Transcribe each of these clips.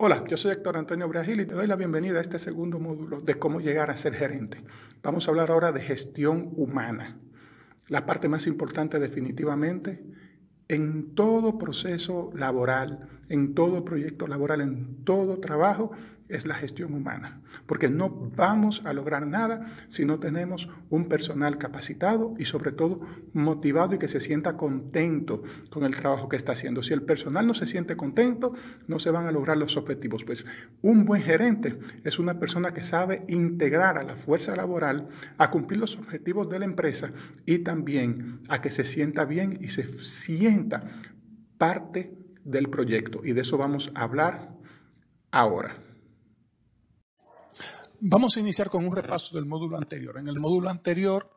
Hola, yo soy Héctor Antonio Bragil y te doy la bienvenida a este segundo módulo de cómo llegar a ser gerente. Vamos a hablar ahora de gestión humana, la parte más importante definitivamente en todo proceso laboral en todo proyecto laboral, en todo trabajo, es la gestión humana, porque no vamos a lograr nada si no tenemos un personal capacitado y sobre todo motivado y que se sienta contento con el trabajo que está haciendo. Si el personal no se siente contento, no se van a lograr los objetivos. Pues un buen gerente es una persona que sabe integrar a la fuerza laboral a cumplir los objetivos de la empresa y también a que se sienta bien y se sienta parte del proyecto y de eso vamos a hablar ahora. Vamos a iniciar con un repaso del módulo anterior. En el módulo anterior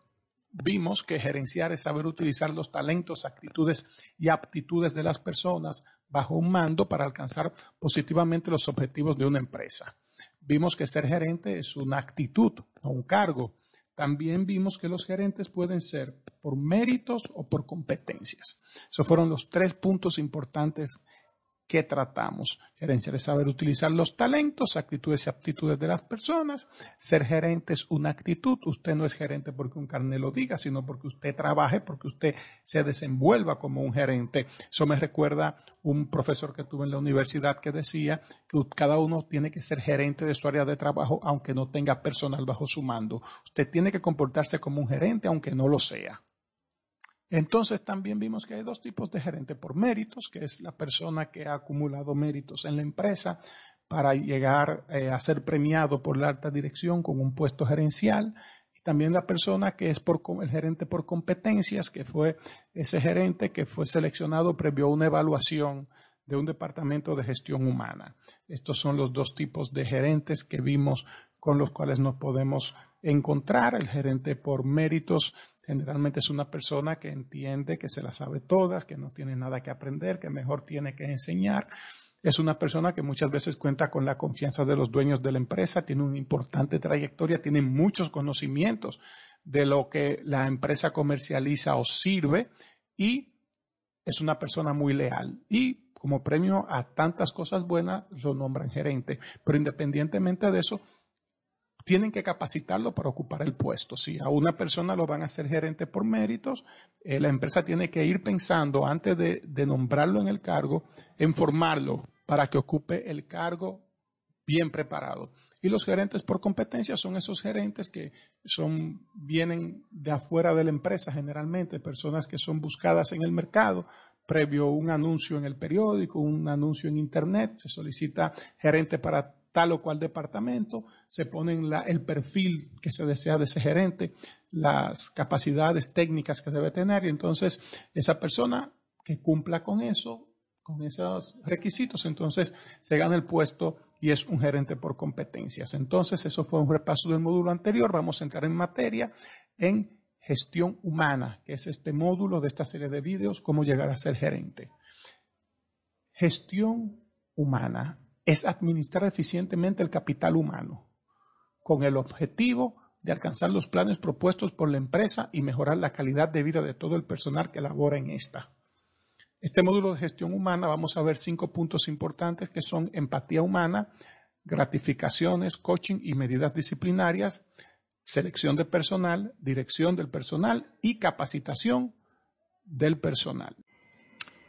vimos que gerenciar es saber utilizar los talentos, actitudes y aptitudes de las personas bajo un mando para alcanzar positivamente los objetivos de una empresa. Vimos que ser gerente es una actitud, no un cargo, también vimos que los gerentes pueden ser por méritos o por competencias. Esos fueron los tres puntos importantes ¿Qué tratamos. Gerencia es saber utilizar los talentos, actitudes y aptitudes de las personas. Ser gerente es una actitud. Usted no es gerente porque un carnet lo diga, sino porque usted trabaje, porque usted se desenvuelva como un gerente. Eso me recuerda un profesor que tuve en la universidad que decía que cada uno tiene que ser gerente de su área de trabajo aunque no tenga personal bajo su mando. Usted tiene que comportarse como un gerente aunque no lo sea. Entonces también vimos que hay dos tipos de gerente por méritos, que es la persona que ha acumulado méritos en la empresa para llegar eh, a ser premiado por la alta dirección con un puesto gerencial, y también la persona que es por el gerente por competencias, que fue ese gerente que fue seleccionado previo a una evaluación de un departamento de gestión humana. Estos son los dos tipos de gerentes que vimos con los cuales nos podemos encontrar, el gerente por méritos Generalmente es una persona que entiende que se la sabe todas, que no tiene nada que aprender, que mejor tiene que enseñar. Es una persona que muchas veces cuenta con la confianza de los dueños de la empresa, tiene una importante trayectoria, tiene muchos conocimientos de lo que la empresa comercializa o sirve y es una persona muy leal. Y como premio a tantas cosas buenas, lo nombran gerente. Pero independientemente de eso, tienen que capacitarlo para ocupar el puesto. Si a una persona lo van a hacer gerente por méritos, eh, la empresa tiene que ir pensando antes de, nombrarlo en el cargo, en formarlo para que ocupe el cargo bien preparado. Y los gerentes por competencia son esos gerentes que son, vienen de afuera de la empresa generalmente, personas que son buscadas en el mercado, previo un anuncio en el periódico, un anuncio en internet, se solicita gerente para tal o cual departamento, se pone el perfil que se desea de ese gerente, las capacidades técnicas que debe tener y entonces esa persona que cumpla con eso, con esos requisitos, entonces se gana el puesto y es un gerente por competencias. Entonces eso fue un repaso del módulo anterior, vamos a entrar en materia en gestión humana, que es este módulo de esta serie de videos, cómo llegar a ser gerente. Gestión humana es administrar eficientemente el capital humano, con el objetivo de alcanzar los planes propuestos por la empresa y mejorar la calidad de vida de todo el personal que labora en esta. Este módulo de gestión humana vamos a ver cinco puntos importantes que son empatía humana, gratificaciones, coaching y medidas disciplinarias, selección de personal, dirección del personal y capacitación del personal.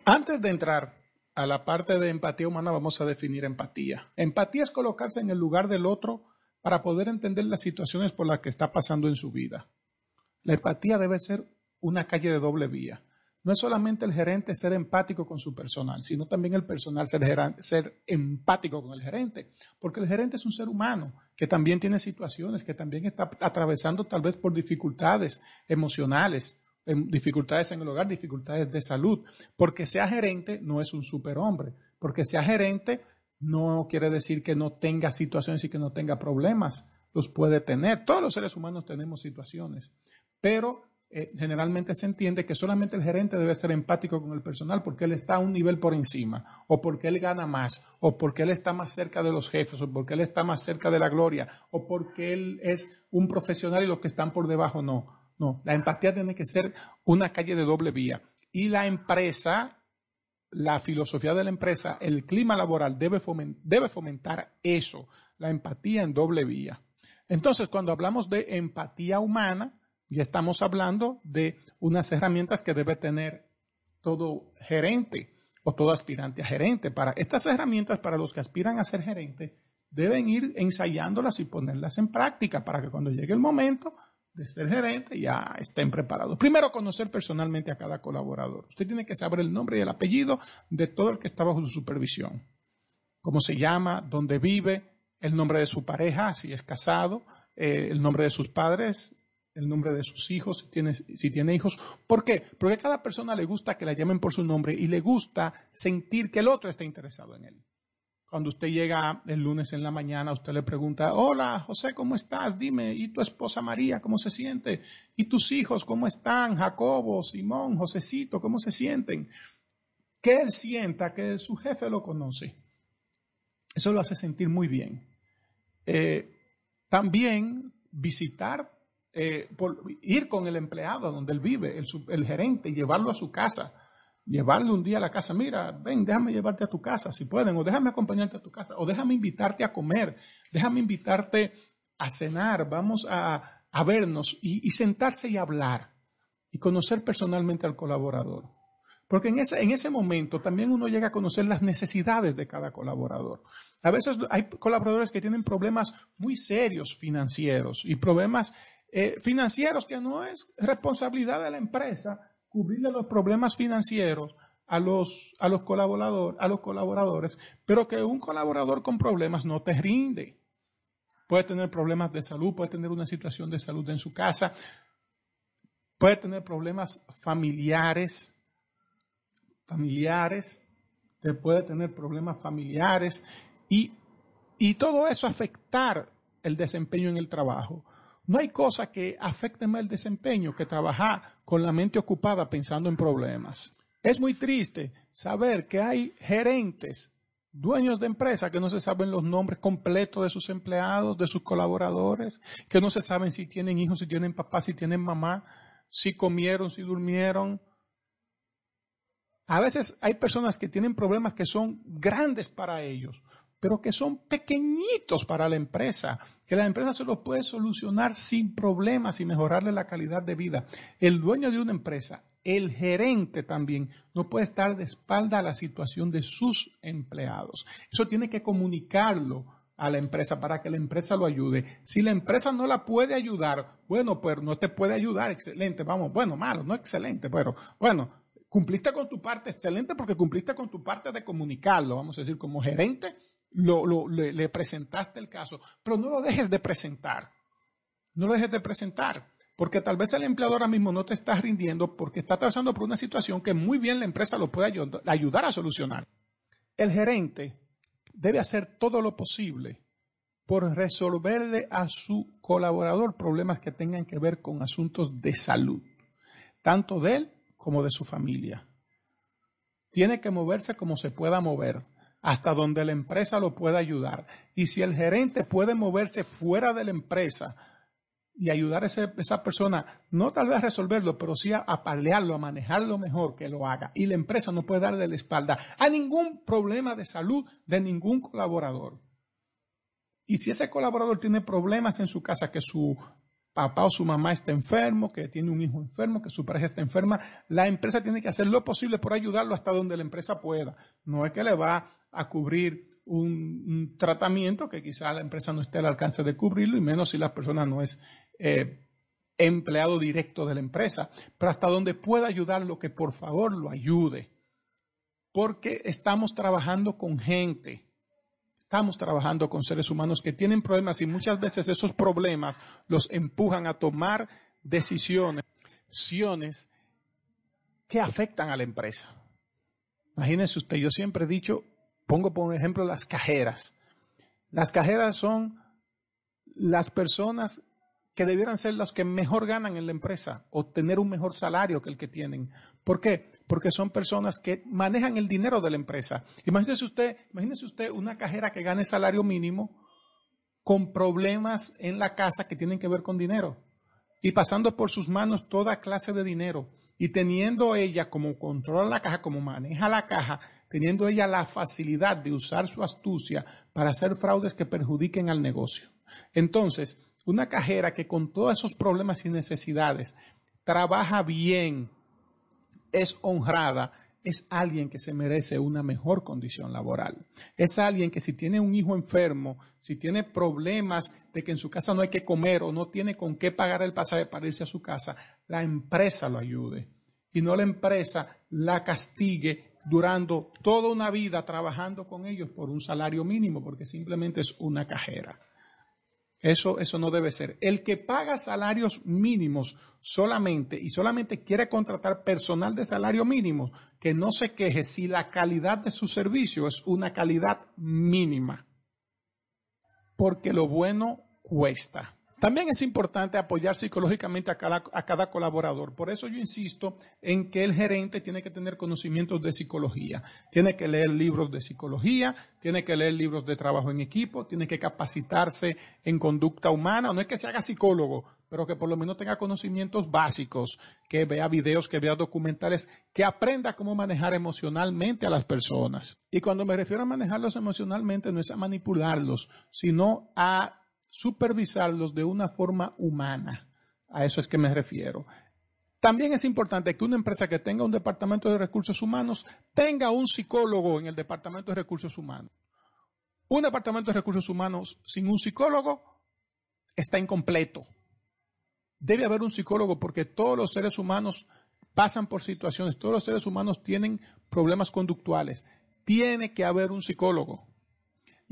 Antes de entrar a la parte de empatía humana vamos a definir empatía. Empatía es colocarse en el lugar del otro para poder entender las situaciones por las que está pasando en su vida. La empatía debe ser una calle de doble vía. No es solamente el gerente ser empático con su personal, sino también el personal ser, empático con el gerente, porque el gerente es un ser humano que también tiene situaciones, que también está atravesando tal vez por dificultades emocionales dificultades en el hogar, dificultades de salud. Porque sea gerente no es un superhombre. Porque sea gerente no quiere decir que no tenga situaciones y que no tenga problemas. Los puede tener. Todos los seres humanos tenemos situaciones. Pero eh, generalmente se entiende que solamente el gerente debe ser empático con el personal porque él está a un nivel por encima, o porque él gana más, o porque él está más cerca de los jefes, o porque él está más cerca de la gloria, o porque él es un profesional y los que están por debajo no no, la empatía tiene que ser una calle de doble vía. Y la empresa, la filosofía de la empresa, el clima laboral debe, fomentar eso, la empatía en doble vía. Entonces, cuando hablamos de empatía humana, ya estamos hablando de unas herramientas que debe tener todo gerente o todo aspirante a gerente. Para estas herramientas, para los que aspiran a ser gerente, deben ir ensayándolas y ponerlas en práctica para que cuando llegue el momento de ser gerente, ya estén preparados. Primero, conocer personalmente a cada colaborador. Usted tiene que saber el nombre y el apellido de todo el que está bajo su supervisión. Cómo se llama, dónde vive, el nombre de su pareja, si es casado, eh, el nombre de sus padres, el nombre de sus hijos, si tiene, si tiene hijos. ¿Por qué? Porque a cada persona le gusta que la llamen por su nombre y le gusta sentir que el otro está interesado en él. Cuando usted llega el lunes en la mañana, usted le pregunta, hola José, ¿cómo estás? Dime, ¿y tu esposa María, cómo se siente? ¿Y tus hijos, cómo están? Jacobo, Simón, Josecito, ¿cómo se sienten? Que él sienta que su jefe lo conoce. Eso lo hace sentir muy bien. Eh, también visitar, eh, ir con el empleado donde él vive, el, el gerente, llevarlo a su casa Llevarle un día a la casa, mira, ven, déjame llevarte a tu casa si pueden, o déjame acompañarte a tu casa, o déjame invitarte a comer, déjame invitarte a cenar, vamos a, vernos y, sentarse y hablar y conocer personalmente al colaborador. Porque en ese, en ese momento también uno llega a conocer las necesidades de cada colaborador. A veces hay colaboradores que tienen problemas muy serios financieros y problemas eh, financieros que no es responsabilidad de la empresa, cubrirle los problemas financieros a los, a los, colaborador, a los colaboradores, pero que un colaborador con problemas no te rinde. Puede tener problemas de salud, puede tener una situación de salud en su casa, puede tener problemas familiares, familiares, te puede tener problemas familiares y, y todo eso afectar el desempeño en el trabajo. No hay cosa que afecte más el desempeño que trabajar con la mente ocupada pensando en problemas. Es muy triste saber que hay gerentes, dueños de empresas que no se saben los nombres completos de sus empleados, de sus colaboradores, que no se saben si tienen hijos, si tienen papá, si tienen mamá, si comieron, si durmieron. A veces hay personas que tienen problemas que son grandes para ellos, pero que son pequeñitos para la empresa, que la empresa se los puede solucionar sin problemas y mejorarle la calidad de vida. El dueño de una empresa, el gerente también, no puede estar de espalda a la situación de sus empleados. Eso tiene que comunicarlo a la empresa para que la empresa lo ayude. Si la empresa no la puede ayudar, bueno, pues no te puede ayudar, excelente, vamos, bueno, malo, no excelente, pero bueno, cumpliste con tu parte, excelente, porque cumpliste con tu parte de comunicarlo, vamos a decir, como gerente, lo, le, presentaste el caso, pero no lo dejes de presentar. No lo dejes de presentar, porque tal vez el empleador ahora mismo no te está rindiendo porque está atravesando por una situación que muy bien la empresa lo puede ayudar a solucionar. El gerente debe hacer todo lo posible por resolverle a su colaborador problemas que tengan que ver con asuntos de salud, tanto de él como de su familia. Tiene que moverse como se pueda mover hasta donde la empresa lo pueda ayudar. Y si el gerente puede moverse fuera de la empresa y ayudar a esa persona, no tal vez a resolverlo, pero sí a, a a manejarlo mejor, que lo haga. Y la empresa no puede darle la espalda a ningún problema de salud de ningún colaborador. Y si ese colaborador tiene problemas en su casa, que su papá o su mamá está enfermo, que tiene un hijo enfermo, que su pareja está enferma, la empresa tiene que hacer lo posible por ayudarlo hasta donde la empresa pueda. No es que le va a cubrir un, tratamiento que quizá la empresa no esté al alcance de cubrirlo, y menos si la persona no es eh, empleado directo de la empresa, pero hasta donde pueda ayudarlo, que por favor lo ayude. Porque estamos trabajando con gente estamos trabajando con seres humanos que tienen problemas y muchas veces esos problemas los empujan a tomar decisiones, que afectan a la empresa. Imagínense usted, yo siempre he dicho, pongo por ejemplo las cajeras. Las cajeras son las personas que debieran ser los que mejor ganan en la empresa, obtener un mejor salario que el que tienen. ¿Por qué? Porque son personas que manejan el dinero de la empresa. Imagínese usted, imagínese usted una cajera que gane salario mínimo con problemas en la casa que tienen que ver con dinero y pasando por sus manos toda clase de dinero y teniendo ella como controla la caja, como maneja la caja, teniendo ella la facilidad de usar su astucia para hacer fraudes que perjudiquen al negocio. Entonces, una cajera que con todos esos problemas y necesidades trabaja bien, es honrada, es alguien que se merece una mejor condición laboral. Es alguien que si tiene un hijo enfermo, si tiene problemas de que en su casa no hay que comer o no tiene con qué pagar el pasaje para irse a su casa, la empresa lo ayude. Y no la empresa la castigue durando toda una vida trabajando con ellos por un salario mínimo, porque simplemente es una cajera. Eso, eso no debe ser. El que paga salarios mínimos solamente y solamente quiere contratar personal de salario mínimo, que no se queje si la calidad de su servicio es una calidad mínima. Porque lo bueno cuesta. También es importante apoyar psicológicamente a cada, colaborador. Por eso yo insisto en que el gerente tiene que tener conocimientos de psicología. Tiene que leer libros de psicología, tiene que leer libros de trabajo en equipo, tiene que capacitarse en conducta humana. No es que se haga psicólogo, pero que por lo menos tenga conocimientos básicos, que vea videos, que vea documentales, que aprenda cómo manejar emocionalmente a las personas. Y cuando me refiero a manejarlos emocionalmente, no es a manipularlos, sino a supervisarlos de una forma humana. A eso es que me refiero. También es importante que una empresa que tenga un departamento de recursos humanos tenga un psicólogo en el departamento de recursos humanos. Un departamento de recursos humanos sin un psicólogo está incompleto. Debe haber un psicólogo porque todos los seres humanos pasan por situaciones, todos los seres humanos tienen problemas conductuales. Tiene que haber un psicólogo.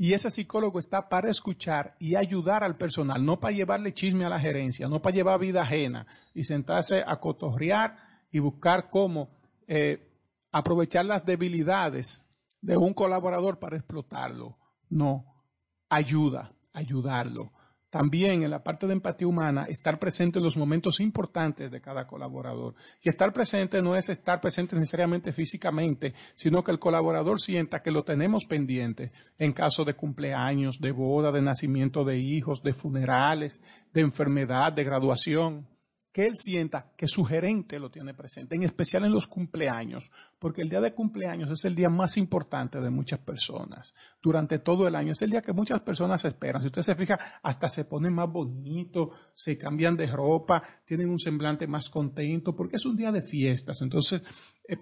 Y ese psicólogo está para escuchar y ayudar al personal, no para llevarle chisme a la gerencia, no para llevar vida ajena y sentarse a cotorrear y buscar cómo eh, aprovechar las debilidades de un colaborador para explotarlo. No, ayuda, ayudarlo. También en la parte de empatía humana, estar presente en los momentos importantes de cada colaborador. Y estar presente no es estar presente necesariamente físicamente, sino que el colaborador sienta que lo tenemos pendiente en caso de cumpleaños, de boda, de nacimiento de hijos, de funerales, de enfermedad, de graduación que él sienta que su gerente lo tiene presente, en especial en los cumpleaños, porque el día de cumpleaños es el día más importante de muchas personas. Durante todo el año es el día que muchas personas esperan. Si usted se fija, hasta se ponen más bonito, se cambian de ropa, tienen un semblante más contento, porque es un día de fiestas. Entonces, eh,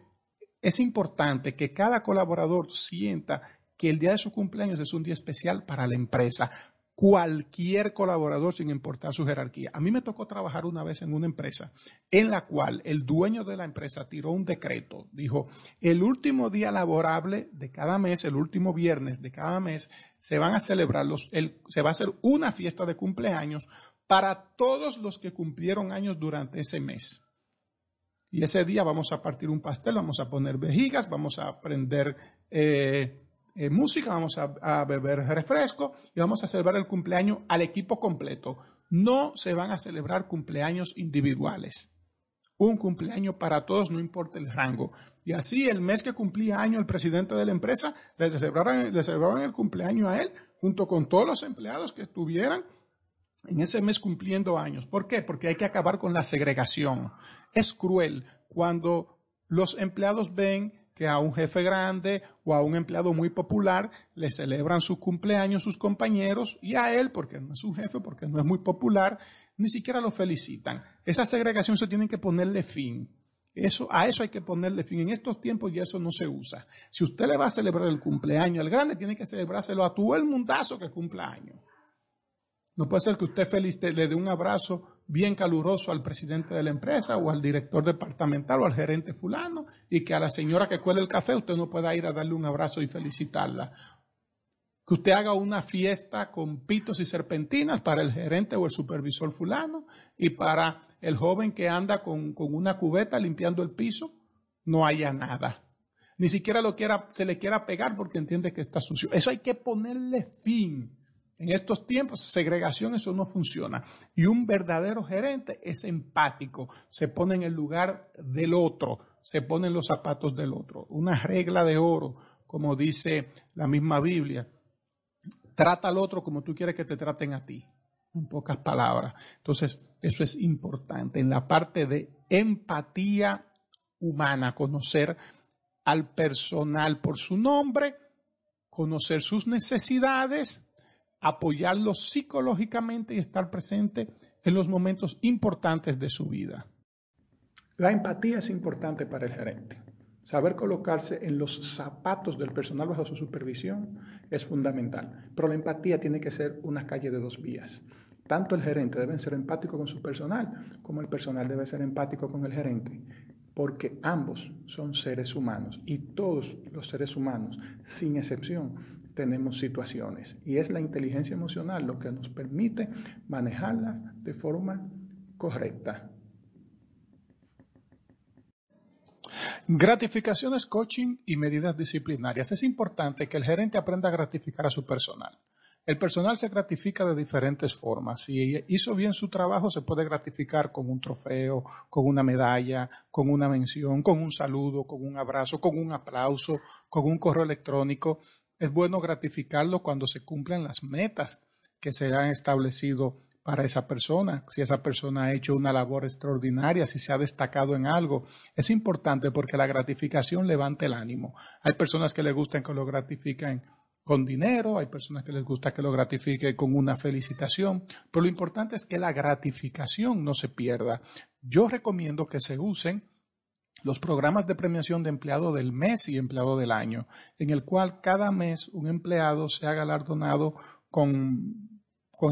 es importante que cada colaborador sienta que el día de su cumpleaños es un día especial para la empresa, cualquier colaborador sin importar su jerarquía. A mí me tocó trabajar una vez en una empresa en la cual el dueño de la empresa tiró un decreto. Dijo, el último día laborable de cada mes, el último viernes de cada mes, se van a celebrar, los, el, se va a hacer una fiesta de cumpleaños para todos los que cumplieron años durante ese mes. Y ese día vamos a partir un pastel, vamos a poner vejigas, vamos a aprender... Eh, eh, música, vamos a, beber refresco y vamos a celebrar el cumpleaños al equipo completo. No se van a celebrar cumpleaños individuales. Un cumpleaños para todos, no importa el rango. Y así el mes que cumplía año el presidente de la empresa, le celebraban, le celebraban el cumpleaños a él junto con todos los empleados que estuvieran en ese mes cumpliendo años. ¿Por qué? Porque hay que acabar con la segregación. Es cruel cuando los empleados ven que a un jefe grande o a un empleado muy popular le celebran su cumpleaños sus compañeros y a él, porque no es un jefe, porque no es muy popular, ni siquiera lo felicitan. Esa segregación se tiene que ponerle fin. Eso, a eso hay que ponerle fin. En estos tiempos ya eso no se usa. Si usted le va a celebrar el cumpleaños al grande, tiene que celebrárselo a todo el mundazo que cumpleaños No puede ser que usted feliz, le dé un abrazo bien caluroso al presidente de la empresa o al director departamental o al gerente fulano y que a la señora que cuela el café usted no pueda ir a darle un abrazo y felicitarla. Que usted haga una fiesta con pitos y serpentinas para el gerente o el supervisor fulano y para el joven que anda con, con una cubeta limpiando el piso, no haya nada. Ni siquiera lo quiera, se le quiera pegar porque entiende que está sucio. Eso hay que ponerle fin en estos tiempos, segregación, eso no funciona. Y un verdadero gerente es empático, se pone en el lugar del otro, se pone en los zapatos del otro. Una regla de oro, como dice la misma Biblia. Trata al otro como tú quieres que te traten a ti, en pocas palabras. Entonces, eso es importante. En la parte de empatía humana, conocer al personal por su nombre, conocer sus necesidades apoyarlo psicológicamente y estar presente en los momentos importantes de su vida. La empatía es importante para el gerente. Saber colocarse en los zapatos del personal bajo su supervisión es fundamental, pero la empatía tiene que ser una calle de dos vías. Tanto el gerente debe ser empático con su personal como el personal debe ser empático con el gerente, porque ambos son seres humanos y todos los seres humanos, sin excepción, tenemos situaciones. Y es la inteligencia emocional lo que nos permite manejarlas de forma correcta. Gratificaciones, coaching y medidas disciplinarias. Es importante que el gerente aprenda a gratificar a su personal. El personal se gratifica de diferentes formas. Si hizo bien su trabajo, se puede gratificar con un trofeo, con una medalla, con una mención, con un saludo, con un abrazo, con un aplauso, con un correo electrónico es bueno gratificarlo cuando se cumplen las metas que se han establecido para esa persona, si esa persona ha hecho una labor extraordinaria, si se ha destacado en algo. Es importante porque la gratificación levanta el ánimo. Hay personas que les gusta que lo gratifiquen con dinero, hay personas que les gusta que lo gratifiquen con una felicitación, pero lo importante es que la gratificación no se pierda. Yo recomiendo que se usen los programas de premiación de empleado del mes y empleado del año, en el cual cada mes un empleado se sea galardonado con,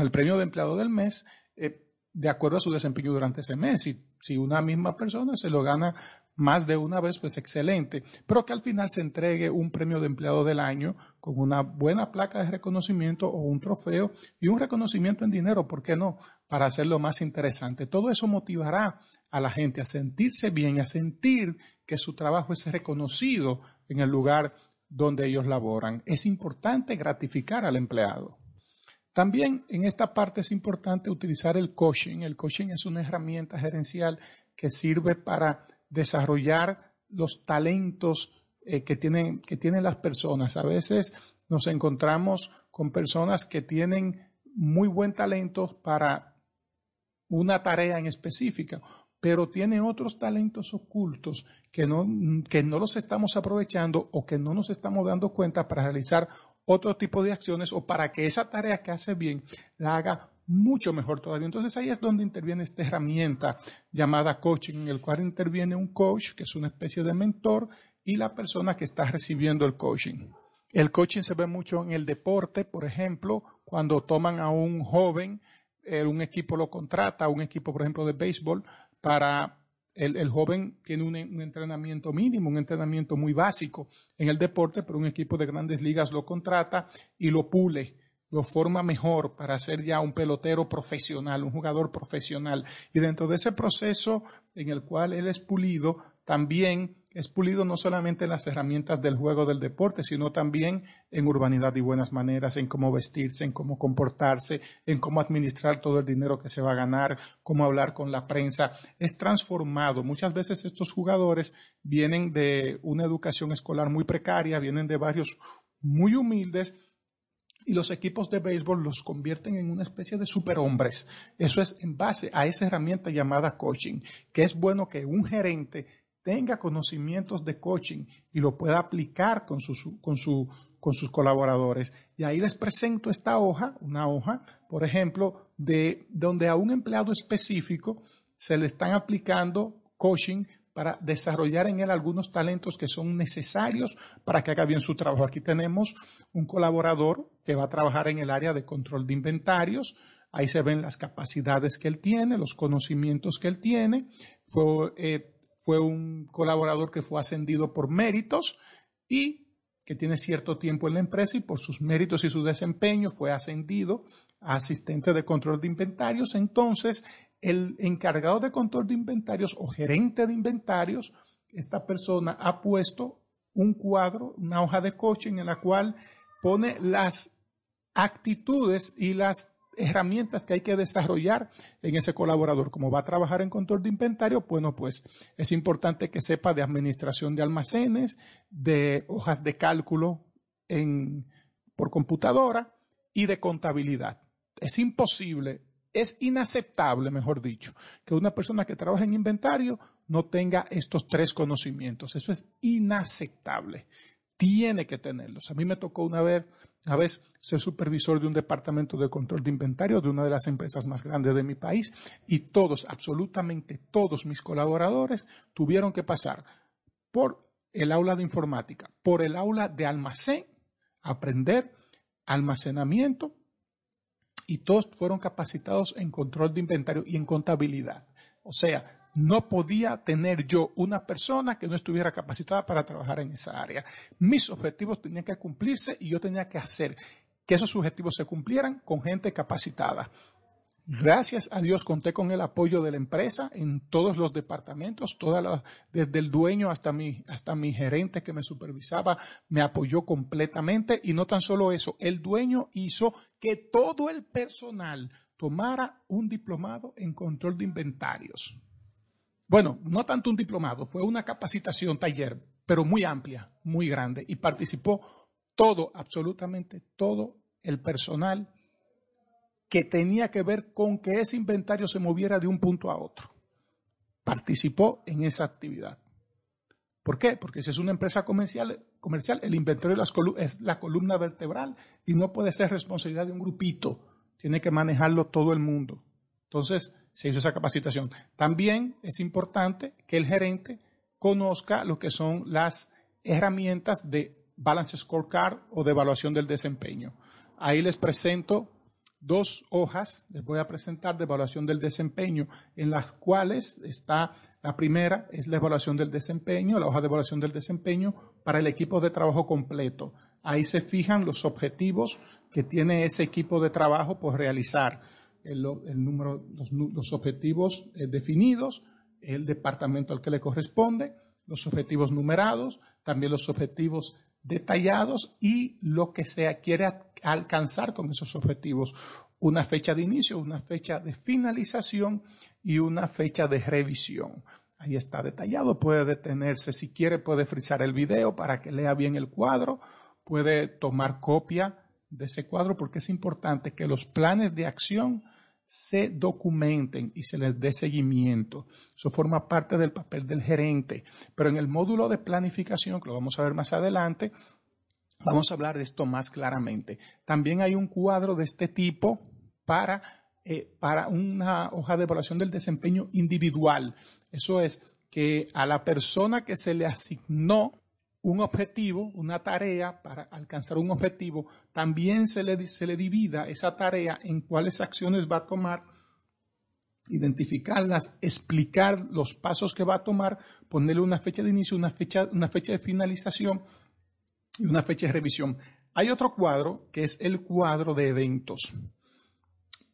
el premio de empleado del mes eh, de acuerdo a su desempeño durante ese mes. Y si una misma persona se lo gana más de una vez, pues excelente, pero que al final se entregue un premio de empleado del año con una buena placa de reconocimiento o un trofeo y un reconocimiento en dinero, ¿por qué no? Para hacerlo más interesante. Todo eso motivará a la gente a sentirse bien, a sentir que su trabajo es reconocido en el lugar donde ellos laboran. Es importante gratificar al empleado. También en esta parte es importante utilizar el coaching. El coaching es una herramienta gerencial que sirve para desarrollar los talentos eh, que, tienen, que tienen las personas. A veces nos encontramos con personas que tienen muy buen talento para una tarea en específica, pero tienen otros talentos ocultos que no, que no los estamos aprovechando o que no nos estamos dando cuenta para realizar otro tipo de acciones o para que esa tarea que hace bien la haga mucho mejor todavía. Entonces ahí es donde interviene esta herramienta llamada coaching, en el cual interviene un coach, que es una especie de mentor, y la persona que está recibiendo el coaching. El coaching se ve mucho en el deporte, por ejemplo, cuando toman a un joven, eh, un equipo lo contrata, un equipo, por ejemplo, de béisbol, para el, el, joven tiene un, entrenamiento mínimo, un entrenamiento muy básico en el deporte, pero un equipo de grandes ligas lo contrata y lo pule lo forma mejor para ser ya un pelotero profesional, un jugador profesional. Y dentro de ese proceso en el cual él es pulido, también es pulido no solamente en las herramientas del juego del deporte, sino también en urbanidad y buenas maneras, en cómo vestirse, en cómo comportarse, en cómo administrar todo el dinero que se va a ganar, cómo hablar con la prensa. Es transformado. Muchas veces estos jugadores vienen de una educación escolar muy precaria, vienen de barrios muy humildes y los equipos de béisbol los convierten en una especie de superhombres. Eso es en base a esa herramienta llamada coaching, que es bueno que un gerente tenga conocimientos de coaching y lo pueda aplicar con, con, con sus colaboradores. Y ahí les presento esta hoja, una hoja, por ejemplo, de donde a un empleado específico se le están aplicando coaching para desarrollar en él algunos talentos que son necesarios para que haga bien su trabajo. Aquí tenemos un colaborador que va a trabajar en el área de control de inventarios. Ahí se ven las capacidades que él tiene, los conocimientos que él tiene. Fue, eh, fue un colaborador que fue ascendido por méritos y que tiene cierto tiempo en la empresa y por sus méritos y su desempeño fue ascendido a asistente de control de inventarios. Entonces, el encargado de control de inventarios o gerente de inventarios, esta persona ha puesto un cuadro, una hoja de coaching en la cual pone las actitudes y las herramientas que hay que desarrollar en ese colaborador. Como va a trabajar en control de inventario, bueno, pues es importante que sepa de administración de almacenes, de hojas de cálculo por computadora y de contabilidad. Es imposible es inaceptable, mejor dicho, que una persona que trabaja en inventario no tenga estos tres conocimientos. Eso es inaceptable. Tiene que tenerlos. A mí me tocó una vez, ser supervisor de un departamento de control de inventario de una de las empresas más grandes de mi país y todos, absolutamente todos mis colaboradores tuvieron que pasar por el aula de informática, por el aula de almacén, aprender almacenamiento y todos fueron capacitados en control de inventario y en contabilidad. O sea, no podía tener yo una persona que no estuviera capacitada para trabajar en esa área. Mis objetivos tenían que cumplirse y yo tenía que hacer que esos objetivos se cumplieran con gente capacitada. Gracias a Dios conté con el apoyo de la empresa en todos los departamentos, desde el dueño hasta mi, hasta mi gerente que me supervisaba, me apoyó completamente y no tan solo eso, el dueño hizo que todo el personal tomara un diplomado en control de inventarios. Bueno, no tanto un diplomado, fue una capacitación, taller, pero muy amplia, muy grande y participó todo, absolutamente todo el personal que tenía que ver con que ese inventario se moviera de un punto a otro. Participó en esa actividad. ¿Por qué? Porque si es una empresa comercial, comercial el inventario es la columna vertebral y no puede ser responsabilidad de un grupito. Tiene que manejarlo todo el mundo. Entonces, se hizo esa capacitación. También es importante que el gerente conozca lo que son las herramientas de Balance Scorecard o de evaluación del desempeño. Ahí les presento dos hojas, les voy a presentar, de evaluación del desempeño, en las cuales está la primera, es la evaluación del desempeño, la hoja de evaluación del desempeño para el equipo de trabajo completo. Ahí se fijan los objetivos que tiene ese equipo de trabajo por realizar, número, los, objetivos eh, definidos, el departamento al que le corresponde, los objetivos numerados, también los objetivos detallados y lo que se quiere alcanzar con esos objetivos. Una fecha de inicio, una fecha de finalización y una fecha de revisión. Ahí está detallado, puede detenerse si quiere, puede frisar el video para que lea bien el cuadro, puede tomar copia de ese cuadro porque es importante que los planes de acción se documenten y se les dé seguimiento. Eso forma parte del papel del gerente. Pero en el módulo de planificación, que lo vamos a ver más adelante, vamos a hablar de esto más claramente. También hay un cuadro de este tipo para, eh, para una hoja de evaluación del desempeño individual. Eso es que a la persona que se le asignó un objetivo, una tarea para alcanzar un objetivo, también se le, se le divida esa tarea en cuáles acciones va a tomar, identificarlas, explicar los pasos que va a tomar, ponerle una fecha de inicio, una fecha, una fecha de finalización y una fecha de revisión. Hay otro cuadro que es el cuadro de eventos.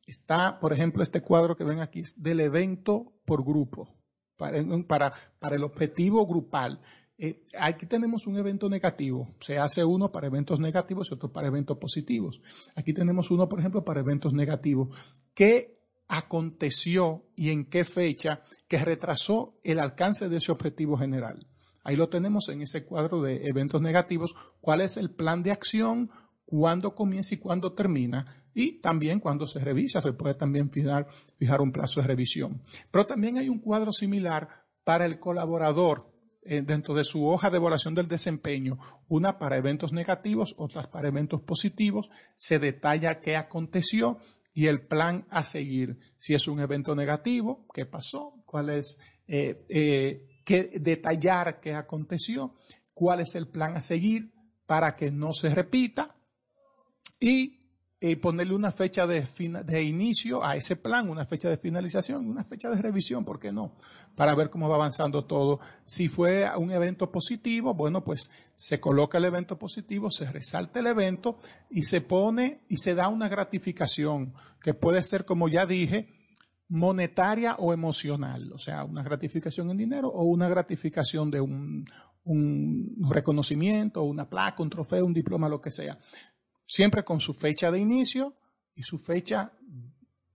Está, por ejemplo, este cuadro que ven aquí del evento por grupo, para, para, para el objetivo grupal eh, aquí tenemos un evento negativo. Se hace uno para eventos negativos y otro para eventos positivos. Aquí tenemos uno, por ejemplo, para eventos negativos. ¿Qué aconteció y en qué fecha que retrasó el alcance de ese objetivo general? Ahí lo tenemos en ese cuadro de eventos negativos. ¿Cuál es el plan de acción? ¿Cuándo comienza y cuándo termina? Y también cuando se revisa. Se puede también fijar un plazo de revisión. Pero también hay un cuadro similar para el colaborador eh, dentro de su hoja de evaluación del desempeño, una para eventos negativos, otras para eventos positivos, se detalla qué aconteció y el plan a seguir. Si es un evento negativo, qué pasó, cuál es, eh, eh qué detallar qué aconteció, cuál es el plan a seguir para que no se repita y y ponerle una fecha de, inicio a ese plan, una fecha de finalización, una fecha de revisión, ¿por qué no? Para ver cómo va avanzando todo. Si fue un evento positivo, bueno, pues se coloca el evento positivo, se resalta el evento y se pone y se da una gratificación que puede ser, como ya dije, monetaria o emocional, o sea, una gratificación en dinero o una gratificación de un, un reconocimiento, una placa, un trofeo, un diploma, lo que sea siempre con su fecha de inicio y su fecha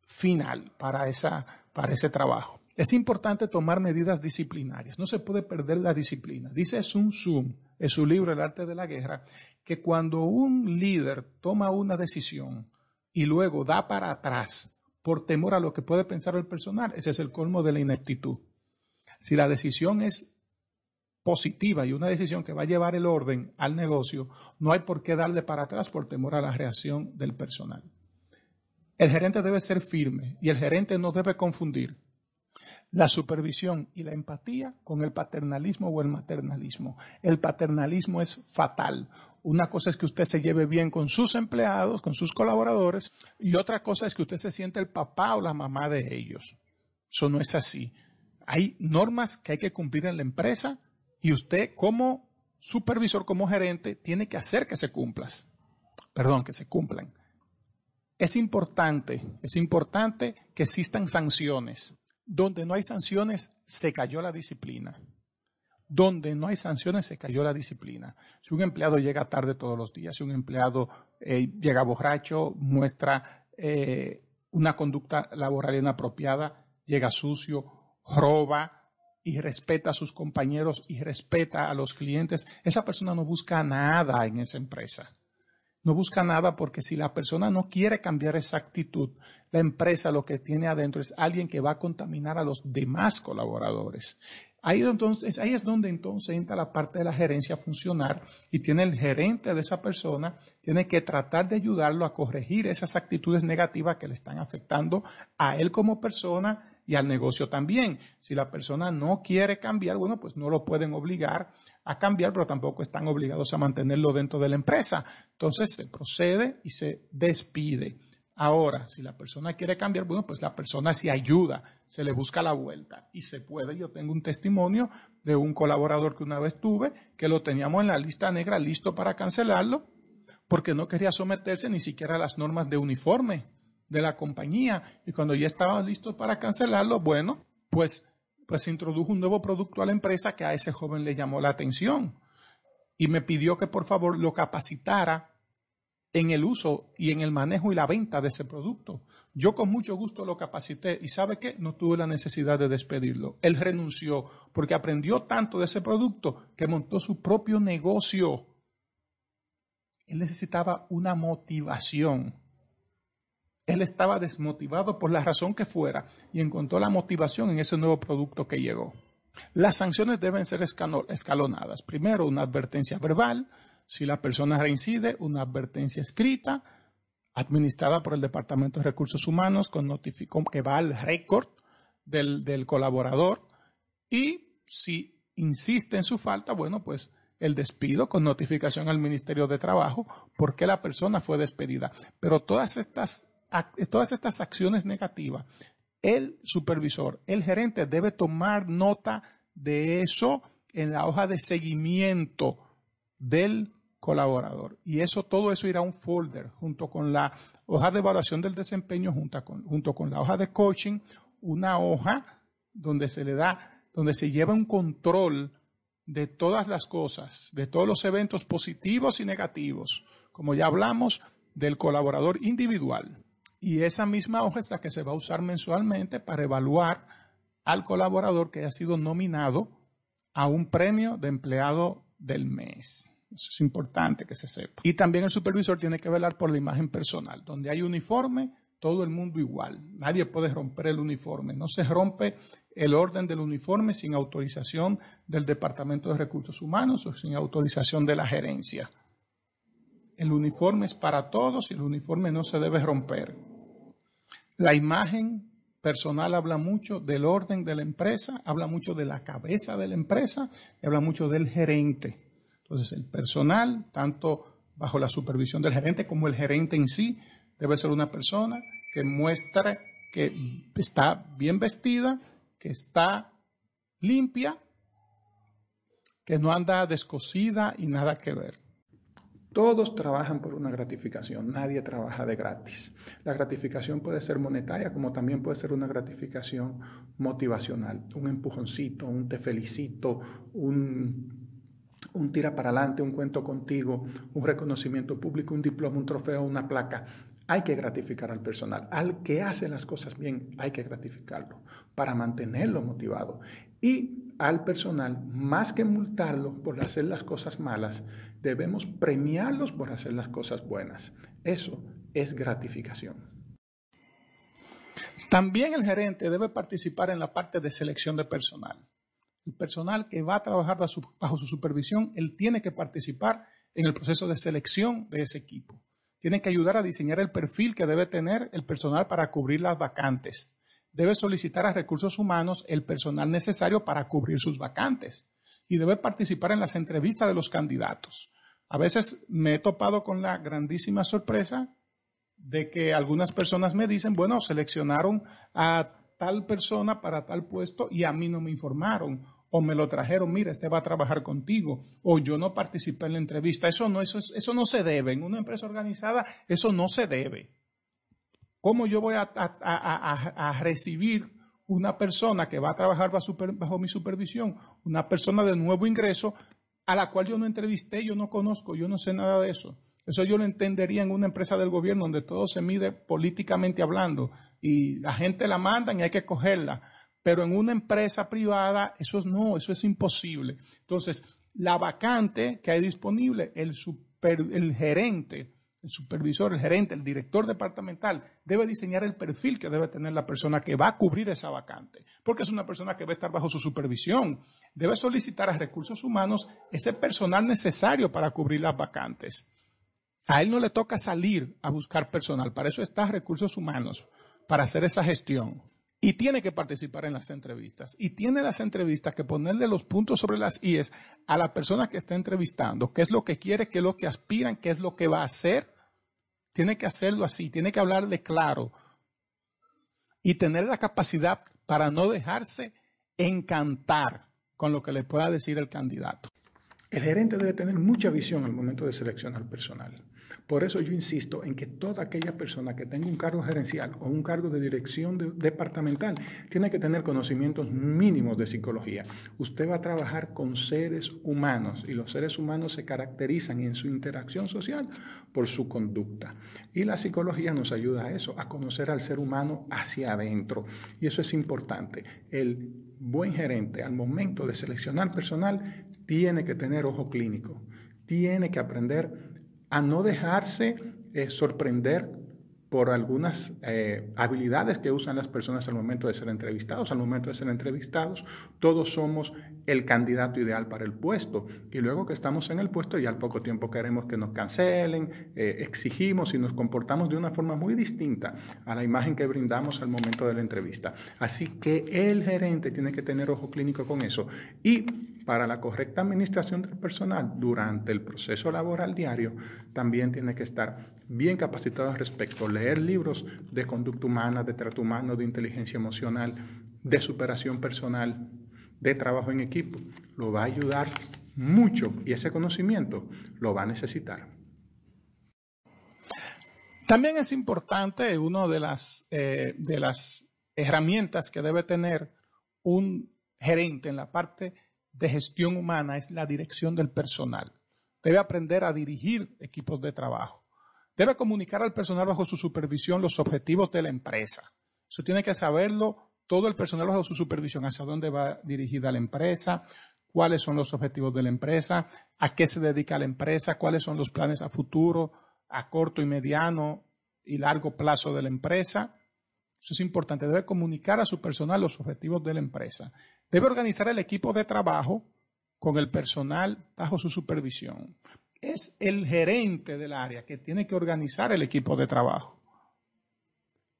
final para, esa, para ese trabajo. Es importante tomar medidas disciplinarias, no se puede perder la disciplina. Dice Sun Tzu en su libro El arte de la guerra que cuando un líder toma una decisión y luego da para atrás por temor a lo que puede pensar el personal, ese es el colmo de la ineptitud. Si la decisión es positiva y una decisión que va a llevar el orden al negocio, no hay por qué darle para atrás por temor a la reacción del personal. El gerente debe ser firme y el gerente no debe confundir la supervisión y la empatía con el paternalismo o el maternalismo. El paternalismo es fatal. Una cosa es que usted se lleve bien con sus empleados, con sus colaboradores, y otra cosa es que usted se siente el papá o la mamá de ellos. Eso no es así. Hay normas que hay que cumplir en la empresa y usted como supervisor, como gerente, tiene que hacer que se cumplan. Perdón, que se cumplan. Es importante, es importante que existan sanciones. Donde no hay sanciones, se cayó la disciplina. Donde no hay sanciones, se cayó la disciplina. Si un empleado llega tarde todos los días, si un empleado eh, llega borracho, muestra eh, una conducta laboral inapropiada, llega sucio, roba, y respeta a sus compañeros y respeta a los clientes, esa persona no busca nada en esa empresa. No busca nada porque si la persona no quiere cambiar esa actitud, la empresa lo que tiene adentro es alguien que va a contaminar a los demás colaboradores. Ahí, entonces, ahí es donde entonces entra la parte de la gerencia a funcionar y tiene el gerente de esa persona, tiene que tratar de ayudarlo a corregir esas actitudes negativas que le están afectando a él como persona, y al negocio también. Si la persona no quiere cambiar, bueno, pues no lo pueden obligar a cambiar, pero tampoco están obligados a mantenerlo dentro de la empresa. Entonces se procede y se despide. Ahora, si la persona quiere cambiar, bueno, pues la persona se ayuda, se le busca la vuelta y se puede. Yo tengo un testimonio de un colaborador que una vez tuve, que lo teníamos en la lista negra listo para cancelarlo, porque no quería someterse ni siquiera a las normas de uniforme de la compañía. Y cuando ya estaba listo para cancelarlo, bueno, pues, pues introdujo un nuevo producto a la empresa que a ese joven le llamó la atención. Y me pidió que por favor lo capacitara en el uso y en el manejo y la venta de ese producto. Yo con mucho gusto lo capacité y sabe qué, no tuve la necesidad de despedirlo. Él renunció porque aprendió tanto de ese producto que montó su propio negocio. Él necesitaba una motivación. Él estaba desmotivado por la razón que fuera y encontró la motivación en ese nuevo producto que llegó. Las sanciones deben ser escalonadas. Primero, una advertencia verbal. Si la persona reincide, una advertencia escrita, administrada por el Departamento de Recursos Humanos, con notificó que va al récord del, del colaborador. Y si insiste en su falta, bueno, pues el despido con notificación al Ministerio de Trabajo porque la persona fue despedida. Pero todas estas todas estas acciones negativas, el supervisor, el gerente debe tomar nota de eso en la hoja de seguimiento del colaborador. Y eso, todo eso irá a un folder junto con la hoja de evaluación del desempeño, junto con, junto con la hoja de coaching, una hoja donde se le da, donde se lleva un control de todas las cosas, de todos los eventos positivos y negativos, como ya hablamos, del colaborador individual. Y esa misma hoja es la que se va a usar mensualmente para evaluar al colaborador que haya sido nominado a un premio de empleado del mes. Eso es importante que se sepa. Y también el supervisor tiene que velar por la imagen personal. Donde hay uniforme, todo el mundo igual. Nadie puede romper el uniforme. No se rompe el orden del uniforme sin autorización del Departamento de Recursos Humanos o sin autorización de la gerencia. El uniforme es para todos y el uniforme no se debe romper. La imagen personal habla mucho del orden de la empresa, habla mucho de la cabeza de la empresa y habla mucho del gerente. Entonces, el personal, tanto bajo la supervisión del gerente como el gerente en sí, debe ser una persona que muestre que está bien vestida, que está limpia, que no anda descosida y nada que ver. Todos trabajan por una gratificación, nadie trabaja de gratis. La gratificación puede ser monetaria como también puede ser una gratificación motivacional, un empujoncito, un te felicito, un, tira para adelante, un cuento contigo, un reconocimiento público, un diploma, un trofeo, una placa. Hay que gratificar al personal. Al que hace las cosas bien, hay que gratificarlo para mantenerlo motivado. Y al personal, más que multarlo por hacer las cosas malas, Debemos premiarlos por hacer las cosas buenas. Eso es gratificación. También el gerente debe participar en la parte de selección de personal. El personal que va a trabajar bajo su supervisión, él tiene que participar en el proceso de selección de ese equipo. Tiene que ayudar a diseñar el perfil que debe tener el personal para cubrir las vacantes. Debe solicitar a recursos humanos el personal necesario para cubrir sus vacantes y debe participar en las entrevistas de los candidatos. A veces me he topado con la grandísima sorpresa de que algunas personas me dicen, bueno, seleccionaron a tal persona para tal puesto y a mí no me informaron o me lo trajeron, mira, este va a trabajar contigo, o yo no participé en la entrevista. Eso no, eso, eso no se debe. En una empresa organizada, eso no se debe. ¿Cómo yo voy a, a recibir una persona que va a trabajar bajo, mi supervisión, una persona de nuevo ingreso, a la cual yo no entrevisté, yo no conozco, yo no sé nada de eso. Eso yo lo entendería en una empresa del gobierno donde todo se mide políticamente hablando y la gente la manda y hay que cogerla. Pero en una empresa privada eso es no, eso es imposible. Entonces, la vacante que hay disponible, el, el gerente el supervisor, el gerente, el director departamental, debe diseñar el perfil que debe tener la persona que va a cubrir esa vacante, porque es una persona que va a estar bajo su supervisión. Debe solicitar a recursos humanos ese personal necesario para cubrir las vacantes. A él no le toca salir a buscar personal, para eso está recursos humanos, para hacer esa gestión. Y tiene que participar en las entrevistas. Y tiene las entrevistas que ponerle los puntos sobre las IES a la persona que está entrevistando. ¿Qué es lo que quiere? ¿Qué es lo que aspiran? ¿Qué es lo que va a hacer? Tiene que hacerlo así. Tiene que hablarle claro. Y tener la capacidad para no dejarse encantar con lo que le pueda decir el candidato. El gerente debe tener mucha visión al momento de seleccionar personal. Por eso yo insisto en que toda aquella persona que tenga un cargo gerencial o un cargo de dirección departamental tiene que tener conocimientos mínimos de psicología. Usted va a trabajar con seres humanos y los seres humanos se caracterizan en su interacción social por su conducta. Y la psicología nos ayuda a eso, a conocer al ser humano hacia adentro. Y eso es importante. El buen gerente al momento de seleccionar personal tiene que tener ojo clínico, tiene que aprender a no dejarse eh, sorprender por algunas eh, habilidades que usan las personas al momento de ser entrevistados. Al momento de ser entrevistados, todos somos el candidato ideal para el puesto. Y luego que estamos en el puesto, ya al poco tiempo queremos que nos cancelen, eh, exigimos y nos comportamos de una forma muy distinta a la imagen que brindamos al momento de la entrevista. Así que el gerente tiene que tener ojo clínico con eso. Y para la correcta administración del personal durante el proceso laboral diario, también tiene que estar bien capacitados respecto a leer libros de conducta humana, de trato humano, de inteligencia emocional, de superación personal, de trabajo en equipo. Lo va a ayudar mucho y ese conocimiento lo va a necesitar. También es importante, una de las, eh, de las herramientas que debe tener un gerente en la parte de gestión humana es la dirección del personal. Debe aprender a dirigir equipos de trabajo. Debe comunicar al personal bajo su supervisión los objetivos de la empresa. Eso tiene que saberlo todo el personal bajo su supervisión, hacia dónde va dirigida la empresa, cuáles son los objetivos de la empresa, a qué se dedica la empresa, cuáles son los planes a futuro, a corto y mediano y largo plazo de la empresa. Eso es importante. Debe comunicar a su personal los objetivos de la empresa. Debe organizar el equipo de trabajo con el personal bajo su supervisión es el gerente del área que tiene que organizar el equipo de trabajo.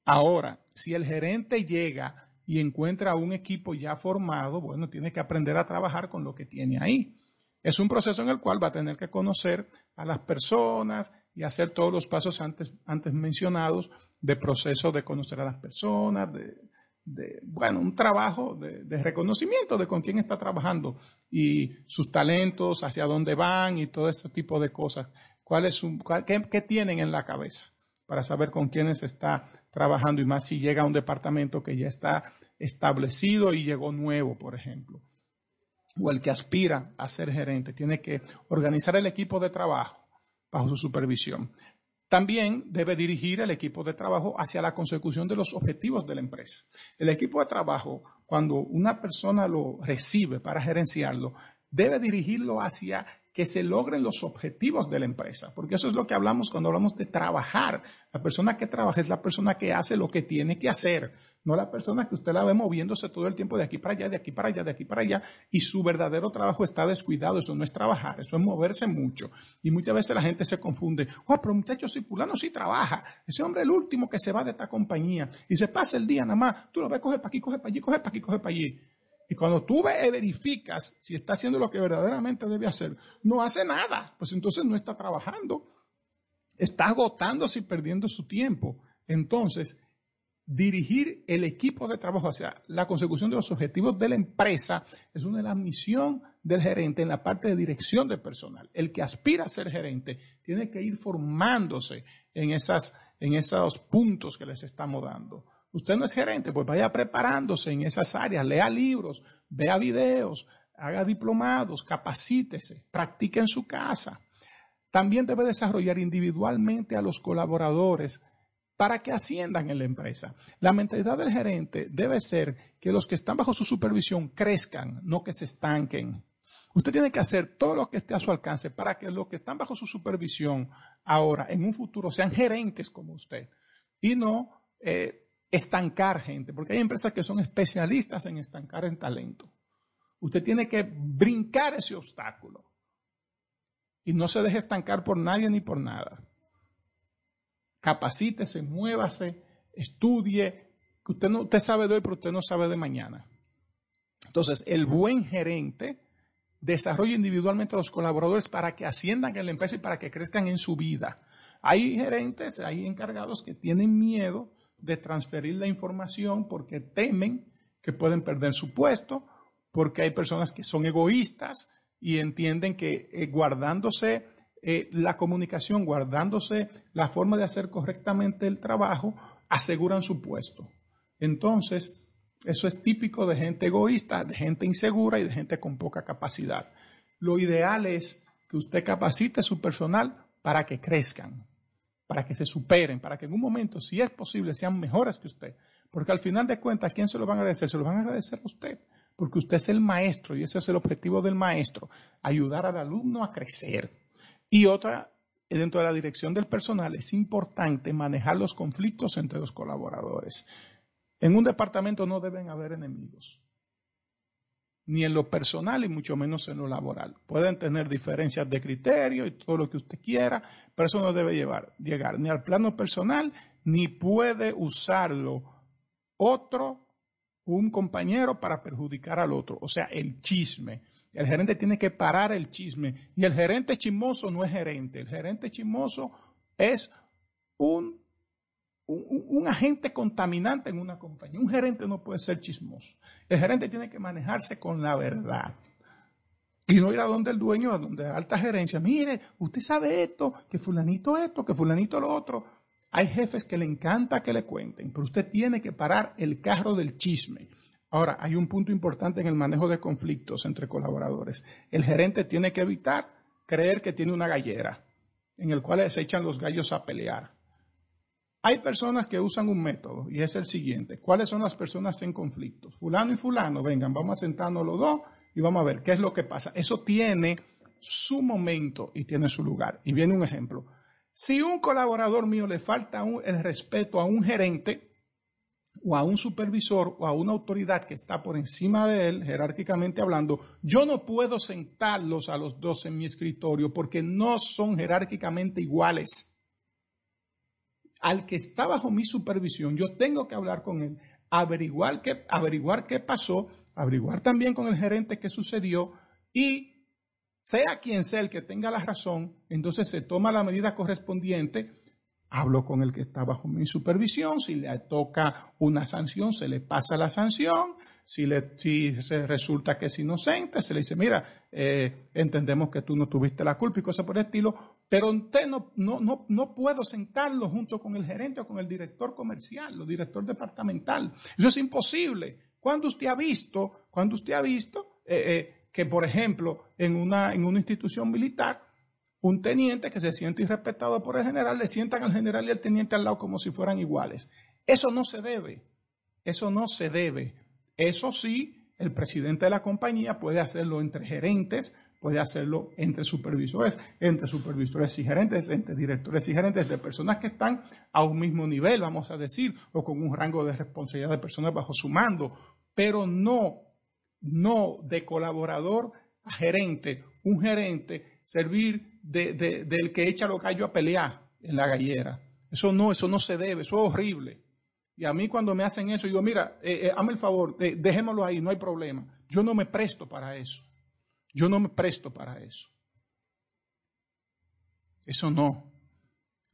Ahora, si el gerente llega y encuentra un equipo ya formado, bueno, tiene que aprender a trabajar con lo que tiene ahí. Es un proceso en el cual va a tener que conocer a las personas y hacer todos los pasos antes, antes mencionados de proceso de conocer a las personas, de bueno, un trabajo de, reconocimiento de con quién está trabajando y sus talentos, hacia dónde van y todo ese tipo de cosas. ¿Cuál es qué, qué, tienen en la cabeza para saber con quiénes está trabajando y más si llega a un departamento que ya está establecido y llegó nuevo, por ejemplo? O el que aspira a ser gerente tiene que organizar el equipo de trabajo bajo su supervisión, también debe dirigir el equipo de trabajo hacia la consecución de los objetivos de la empresa. El equipo de trabajo, cuando una persona lo recibe para gerenciarlo, debe dirigirlo hacia que se logren los objetivos de la empresa, porque eso es lo que hablamos cuando hablamos de trabajar. La persona que trabaja es la persona que hace lo que tiene que hacer, no la persona que usted la ve moviéndose todo el tiempo de aquí para allá, de aquí para allá, de aquí para allá, y su verdadero trabajo está descuidado. Eso no es trabajar, eso es moverse mucho. Y muchas veces la gente se confunde. Oh, pero muchachos, si fulano sí trabaja. Ese hombre es el último que se va de esta compañía y se pasa el día nada más. Tú lo ves, coge para aquí, coge para allí, coge para aquí, coge para allí. Y cuando tú verificas si está haciendo lo que verdaderamente debe hacer, no hace nada, pues entonces no está trabajando. Está agotándose y perdiendo su tiempo. Entonces, dirigir el equipo de trabajo, hacia la consecución de los objetivos de la empresa es una de las misiones del gerente en la parte de dirección de personal. El que aspira a ser gerente tiene que ir formándose en, esas, en esos puntos que les estamos dando. Usted no es gerente, pues vaya preparándose en esas áreas, lea libros, vea videos, haga diplomados, capacítese, practique en su casa. También debe desarrollar individualmente a los colaboradores para que asciendan en la empresa. La mentalidad del gerente debe ser que los que están bajo su supervisión crezcan, no que se estanquen. Usted tiene que hacer todo lo que esté a su alcance para que los que están bajo su supervisión ahora, en un futuro, sean gerentes como usted y no eh, estancar gente, porque hay empresas que son especialistas en estancar el talento. Usted tiene que brincar ese obstáculo y no se deje estancar por nadie ni por nada capacítese, muévase, estudie, que usted, no, usted sabe de hoy, pero usted no sabe de mañana. Entonces, el buen gerente desarrolla individualmente a los colaboradores para que asciendan en la empresa y para que crezcan en su vida. Hay gerentes, hay encargados que tienen miedo de transferir la información porque temen que pueden perder su puesto, porque hay personas que son egoístas y entienden que eh, guardándose eh, la comunicación, guardándose la forma de hacer correctamente el trabajo, aseguran su puesto. Entonces, eso es típico de gente egoísta, de gente insegura y de gente con poca capacidad. Lo ideal es que usted capacite a su personal para que crezcan, para que se superen, para que en un momento, si es posible, sean mejores que usted. Porque al final de cuentas, quién se lo van a agradecer? Se lo van a agradecer a usted, porque usted es el maestro y ese es el objetivo del maestro, ayudar al alumno a crecer. Y otra, dentro de la dirección del personal, es importante manejar los conflictos entre los colaboradores. En un departamento no deben haber enemigos, ni en lo personal y mucho menos en lo laboral. Pueden tener diferencias de criterio y todo lo que usted quiera, pero eso no debe llevar, llegar ni al plano personal, ni puede usarlo otro, un compañero, para perjudicar al otro. O sea, el chisme. El gerente tiene que parar el chisme. Y el gerente chismoso no es gerente. El gerente chismoso es un, un, agente contaminante en una compañía. Un gerente no puede ser chismoso. El gerente tiene que manejarse con la verdad. Y no ir a donde el dueño, a donde alta gerencia. Mire, usted sabe esto, que fulanito esto, que fulanito lo otro. Hay jefes que le encanta que le cuenten, pero usted tiene que parar el carro del chisme. Ahora, hay un punto importante en el manejo de conflictos entre colaboradores. El gerente tiene que evitar creer que tiene una gallera en el cual se echan los gallos a pelear. Hay personas que usan un método y es el siguiente. ¿Cuáles son las personas en conflicto? Fulano y fulano, vengan, vamos a sentarnos los dos y vamos a ver qué es lo que pasa. Eso tiene su momento y tiene su lugar. Y viene un ejemplo. Si un colaborador mío le falta el respeto a un gerente, o a un supervisor o a una autoridad que está por encima de él, jerárquicamente hablando, yo no puedo sentarlos a los dos en mi escritorio porque no son jerárquicamente iguales. Al que está bajo mi supervisión, yo tengo que hablar con él, averiguar qué, averiguar qué pasó, averiguar también con el gerente qué sucedió y sea quien sea el que tenga la razón, entonces se toma la medida correspondiente Hablo con el que está bajo mi supervisión, si le toca una sanción, se le pasa la sanción, si, le, resulta que es inocente, se le dice, mira, eh, entendemos que tú no tuviste la culpa y cosas por el estilo, pero usted no, no, no, puedo sentarlo junto con el gerente o con el director comercial, o director departamental. Eso es imposible. Cuando usted ha visto, cuando usted ha visto eh, eh, que, por ejemplo, en una, en una institución militar, un teniente que se siente irrespetado por el general, le sientan al general y al teniente al lado como si fueran iguales. Eso no se debe. Eso no se debe. Eso sí, el presidente de la compañía puede hacerlo entre gerentes, puede hacerlo entre supervisores, entre supervisores y gerentes, entre directores y gerentes de personas que están a un mismo nivel, vamos a decir, o con un rango de responsabilidad de personas bajo su mando, pero no, no de colaborador a gerente. Un gerente servir del que echa los gallos a pelear en la gallera. Eso no, eso no se debe, eso es horrible. Y a mí cuando me hacen eso, digo, mira, eh, eh el favor, dejémoslo ahí, no hay problema. Yo no me presto para eso. Yo no me presto para eso. Eso no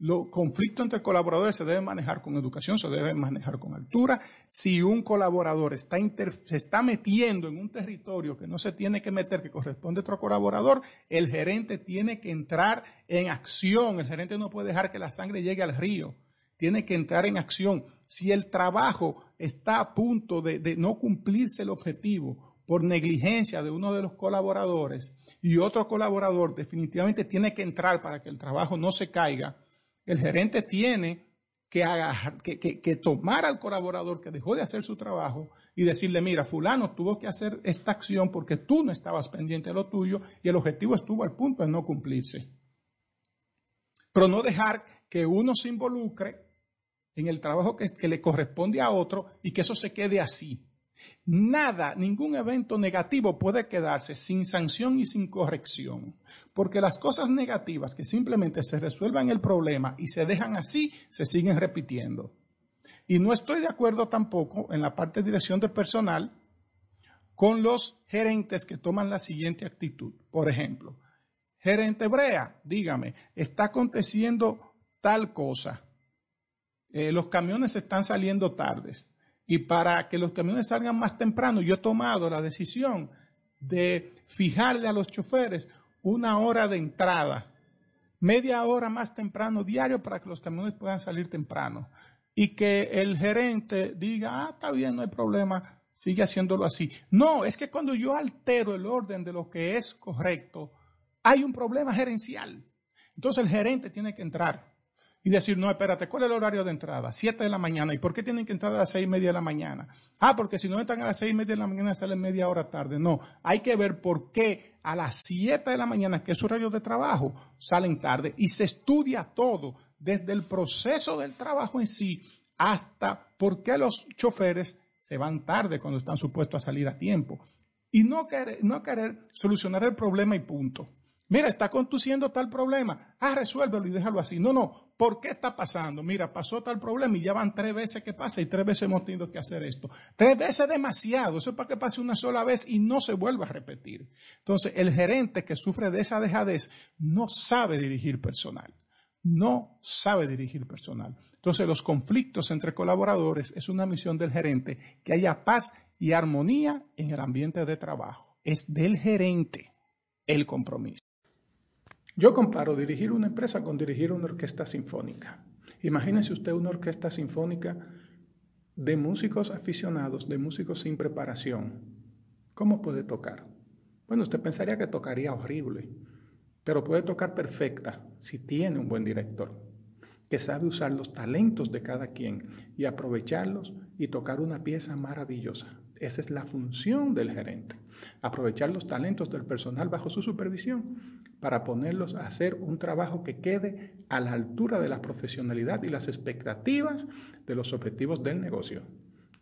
los conflictos entre colaboradores se deben manejar con educación, se deben manejar con altura. Si un colaborador se está metiendo en un territorio que no se tiene que meter, que corresponde a otro colaborador, el gerente tiene que entrar en acción. El gerente no puede dejar que la sangre llegue al río. Tiene que entrar en acción. Si el trabajo está a punto de no cumplirse el objetivo por negligencia de uno de los colaboradores y otro colaborador definitivamente tiene que entrar para que el trabajo no se caiga, el gerente tiene que, que, tomar al colaborador que dejó de hacer su trabajo y decirle, mira, fulano tuvo que hacer esta acción porque tú no estabas pendiente de lo tuyo y el objetivo estuvo al punto de no cumplirse. Pero no dejar que uno se involucre en el trabajo que le corresponde a otro y que eso se quede así. Nada, ningún evento negativo puede quedarse sin sanción y sin corrección, porque las cosas negativas que simplemente se resuelvan el problema y se dejan así, se siguen repitiendo. Y no estoy de acuerdo tampoco en la parte de dirección de personal con los gerentes que toman la siguiente actitud. Por ejemplo, gerente Brea, dígame, está aconteciendo tal cosa, eh, los camiones están saliendo tardes y para que los camiones salgan más temprano, yo he tomado la decisión de fijarle a los choferes una hora de entrada, media hora más temprano diario para que los camiones puedan salir temprano. Y que el gerente diga, ah, está bien, no hay problema, sigue haciéndolo así. No, es que cuando yo altero el orden de lo que es correcto, hay un problema gerencial. Entonces el gerente tiene que entrar y decir, no, espérate, ¿cuál es el horario de entrada? Siete de la mañana. ¿Y por qué tienen que entrar a las seis y media de la mañana? Ah, porque si no entran a las seis y media de la mañana salen media hora tarde. No, hay que ver por qué a las siete de la mañana, que es horario de trabajo, salen tarde. Y se estudia todo, desde el proceso del trabajo en sí hasta por qué los choferes se van tarde cuando están supuestos a salir a tiempo. Y no querer, no querer solucionar el problema y punto. Mira, está conduciendo tal problema. Ah, resuélvelo y déjalo así. No, no. ¿Por qué está pasando? Mira, pasó tal problema y ya van tres veces que pasa y tres veces hemos tenido que hacer esto. Tres veces demasiado. Eso es para que pase una sola vez y no se vuelva a repetir. Entonces, el gerente que sufre de esa dejadez no sabe dirigir personal. No sabe dirigir personal. Entonces, los conflictos entre colaboradores es una misión del gerente que haya paz y armonía en el ambiente de trabajo. Es del gerente el compromiso. Yo comparo dirigir una empresa con dirigir una orquesta sinfónica. Imagínese usted una orquesta sinfónica de músicos aficionados, de músicos sin preparación. ¿Cómo puede tocar? Bueno, usted pensaría que tocaría horrible, pero puede tocar perfecta si tiene un buen director, que sabe usar los talentos de cada quien y aprovecharlos y tocar una pieza maravillosa. Esa es la función del gerente, aprovechar los talentos del personal bajo su supervisión para ponerlos a hacer un trabajo que quede a la altura de la profesionalidad y las expectativas de los objetivos del negocio.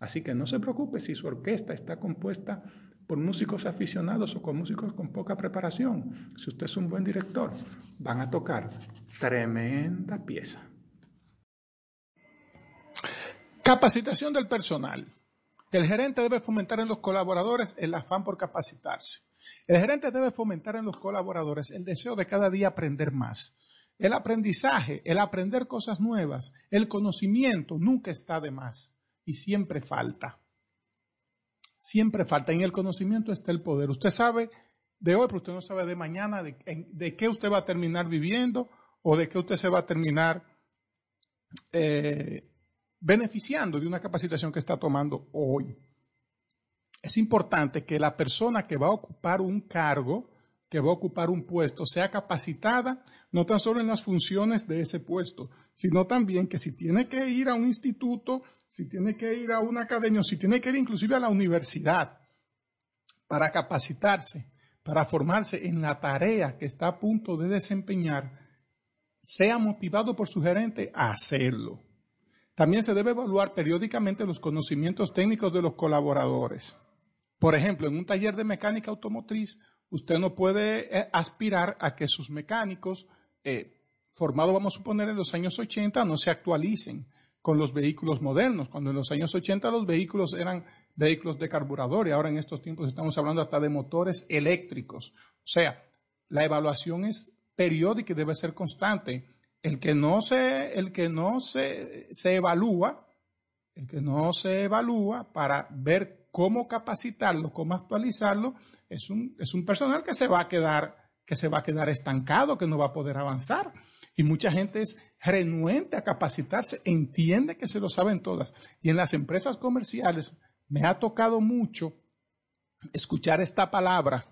Así que no se preocupe si su orquesta está compuesta por músicos aficionados o con músicos con poca preparación. Si usted es un buen director, van a tocar tremenda pieza. Capacitación del personal. El gerente debe fomentar en los colaboradores el afán por capacitarse. El gerente debe fomentar en los colaboradores el deseo de cada día aprender más. El aprendizaje, el aprender cosas nuevas, el conocimiento nunca está de más y siempre falta. Siempre falta. En el conocimiento está el poder. Usted sabe de hoy, pero usted no sabe de mañana, de, qué usted va a terminar viviendo o de qué usted se va a terminar eh, beneficiando de una capacitación que está tomando hoy es importante que la persona que va a ocupar un cargo, que va a ocupar un puesto, sea capacitada no tan solo en las funciones de ese puesto, sino también que si tiene que ir a un instituto, si tiene que ir a una academia, si tiene que ir inclusive a la universidad para capacitarse, para formarse en la tarea que está a punto de desempeñar, sea motivado por su gerente a hacerlo. También se debe evaluar periódicamente los conocimientos técnicos de los colaboradores. Por ejemplo, en un taller de mecánica automotriz, usted no puede eh, aspirar a que sus mecánicos, eh, formados vamos a suponer en los años 80, no se actualicen con los vehículos modernos, cuando en los años 80 los vehículos eran vehículos de carburador y ahora en estos tiempos estamos hablando hasta de motores eléctricos. O sea, la evaluación es periódica y debe ser constante. El que no se, el que no se, se evalúa, el que no se evalúa para ver cómo capacitarlo, cómo actualizarlo, es un, es un personal que se va a quedar que se va a quedar estancado, que no va a poder avanzar. Y mucha gente es renuente a capacitarse, entiende que se lo saben todas. Y en las empresas comerciales me ha tocado mucho escuchar esta palabra.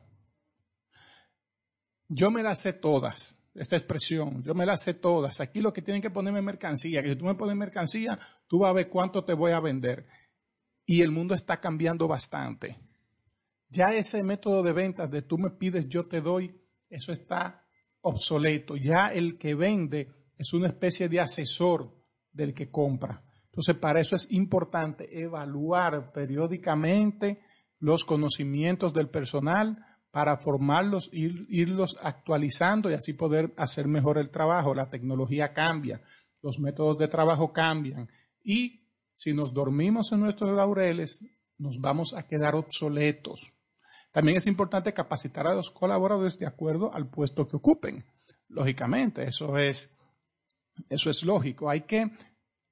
Yo me la sé todas, esta expresión, yo me la sé todas. Aquí lo que tienen que ponerme mercancía, que si tú me pones mercancía, tú vas a ver cuánto te voy a vender y el mundo está cambiando bastante. Ya ese método de ventas de tú me pides, yo te doy, eso está obsoleto. Ya el que vende es una especie de asesor del que compra. Entonces, para eso es importante evaluar periódicamente los conocimientos del personal para formarlos, y irlos actualizando y así poder hacer mejor el trabajo. La tecnología cambia, los métodos de trabajo cambian y si nos dormimos en nuestros laureles, nos vamos a quedar obsoletos. También es importante capacitar a los colaboradores de acuerdo al puesto que ocupen. Lógicamente, eso es, eso es lógico. Hay que,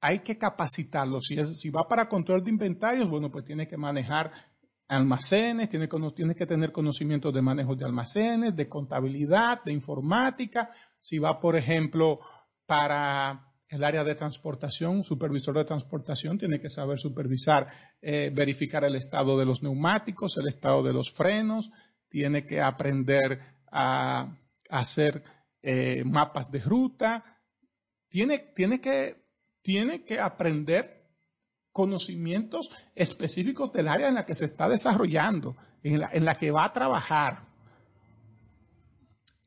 hay que capacitarlos. Si, va para control de inventarios, bueno, pues tiene que manejar almacenes, tiene, tiene que tener conocimientos de manejo de almacenes, de contabilidad, de informática. Si va, por ejemplo, para el área de transportación, un supervisor de transportación tiene que saber supervisar, eh, verificar el estado de los neumáticos, el estado de los frenos, tiene que aprender a, hacer eh, mapas de ruta, tiene, que, tiene que aprender conocimientos específicos del área en la que se está desarrollando, en la, en la que va a trabajar.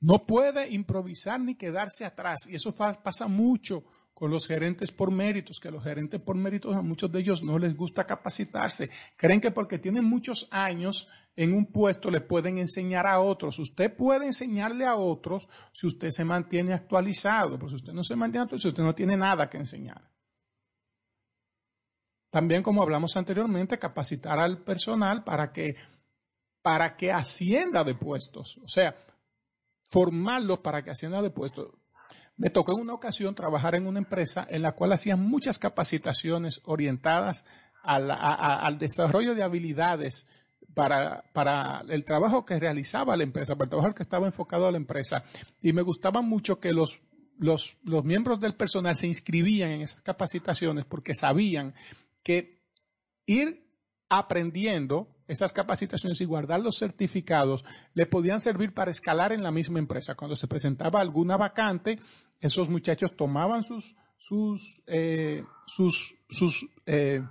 No puede improvisar ni quedarse atrás, y eso pasa mucho con los gerentes por méritos, que los gerentes por méritos a muchos de ellos no les gusta capacitarse. Creen que porque tienen muchos años en un puesto les pueden enseñar a otros. Usted puede enseñarle a otros si usted se mantiene actualizado, pero si usted no se mantiene actualizado, usted no tiene nada que enseñar. También, como hablamos anteriormente, capacitar al personal para que, para que ascienda de puestos. O sea, formarlos para que ascienda de puestos me tocó en una ocasión trabajar en una empresa en la cual hacían muchas capacitaciones orientadas al, desarrollo de habilidades para, para, el trabajo que realizaba la empresa, para el trabajo que estaba enfocado a la empresa. Y me gustaba mucho que los, los, los miembros del personal se inscribían en esas capacitaciones porque sabían que ir aprendiendo esas capacitaciones y guardar los certificados le podían servir para escalar en la misma empresa. Cuando se presentaba alguna vacante, esos muchachos tomaban sus, sus, eh, sus, sus, eh,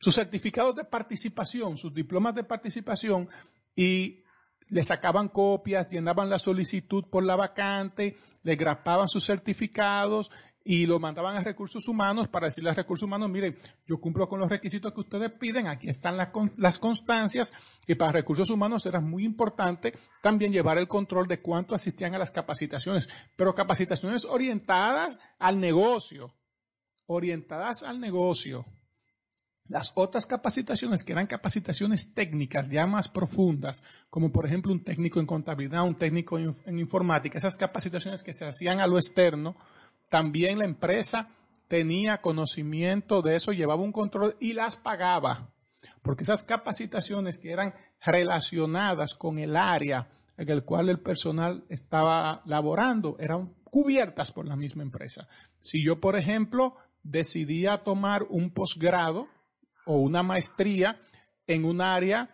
sus certificados de participación, sus diplomas de participación y le sacaban copias, llenaban la solicitud por la vacante, le grapaban sus certificados y lo mandaban a recursos humanos para decirle a recursos humanos, miren, yo cumplo con los requisitos que ustedes piden, aquí están las, constancias, y para recursos humanos era muy importante también llevar el control de cuánto asistían a las capacitaciones, pero capacitaciones orientadas al negocio, orientadas al negocio. Las otras capacitaciones, que eran capacitaciones técnicas ya más profundas, como por ejemplo un técnico en contabilidad, un técnico en informática, esas capacitaciones que se hacían a lo externo, también la empresa tenía conocimiento de eso, llevaba un control y las pagaba. Porque esas capacitaciones que eran relacionadas con el área en el cual el personal estaba laborando eran cubiertas por la misma empresa. Si yo, por ejemplo, decidía tomar un posgrado o una maestría en un área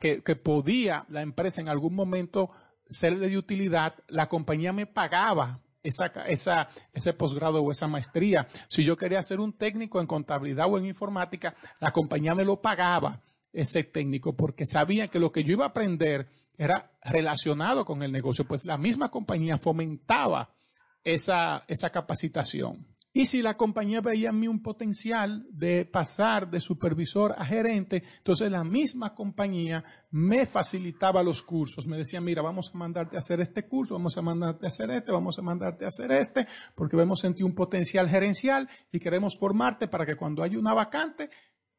que, que podía la empresa en algún momento ser de utilidad, la compañía me pagaba esa, ese posgrado o esa maestría. Si yo quería ser un técnico en contabilidad o en informática, la compañía me lo pagaba ese técnico porque sabía que lo que yo iba a aprender era relacionado con el negocio, pues la misma compañía fomentaba esa, esa capacitación. Y si la compañía veía en mí un potencial de pasar de supervisor a gerente, entonces la misma compañía me facilitaba los cursos. Me decía, mira, vamos a mandarte a hacer este curso, vamos a mandarte a hacer este, vamos a mandarte a hacer este, porque vemos en ti un potencial gerencial y queremos formarte para que cuando haya una vacante,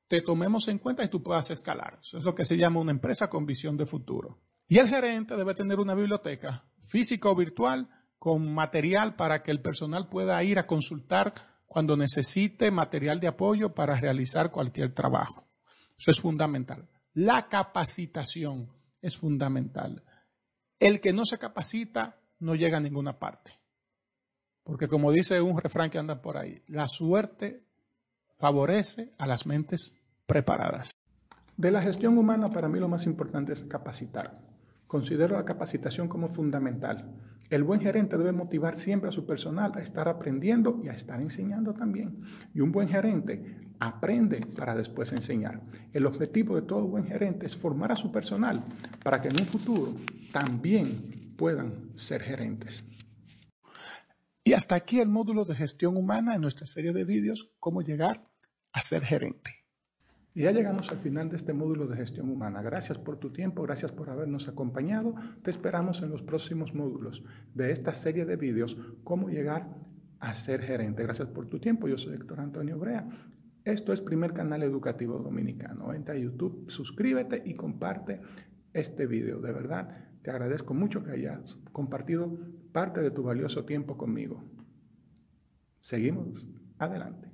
te tomemos en cuenta y tú puedas escalar. Eso es lo que se llama una empresa con visión de futuro. Y el gerente debe tener una biblioteca física o virtual con material para que el personal pueda ir a consultar cuando necesite material de apoyo para realizar cualquier trabajo. Eso es fundamental. La capacitación es fundamental. El que no se capacita no llega a ninguna parte. Porque como dice un refrán que anda por ahí, la suerte favorece a las mentes preparadas. De la gestión humana para mí lo más importante es capacitar. Considero la capacitación como fundamental el buen gerente debe motivar siempre a su personal a estar aprendiendo y a estar enseñando también. Y un buen gerente aprende para después enseñar. El objetivo de todo buen gerente es formar a su personal para que en un futuro también puedan ser gerentes. Y hasta aquí el módulo de gestión humana en nuestra serie de vídeos, cómo llegar a ser gerente. Y ya llegamos al final de este módulo de gestión humana. Gracias por tu tiempo, gracias por habernos acompañado. Te esperamos en los próximos módulos de esta serie de vídeos, cómo llegar a ser gerente. Gracias por tu tiempo. Yo soy Héctor Antonio Brea. Esto es Primer Canal Educativo Dominicano. Entra a YouTube, suscríbete y comparte este vídeo. De verdad, te agradezco mucho que hayas compartido parte de tu valioso tiempo conmigo. Seguimos adelante.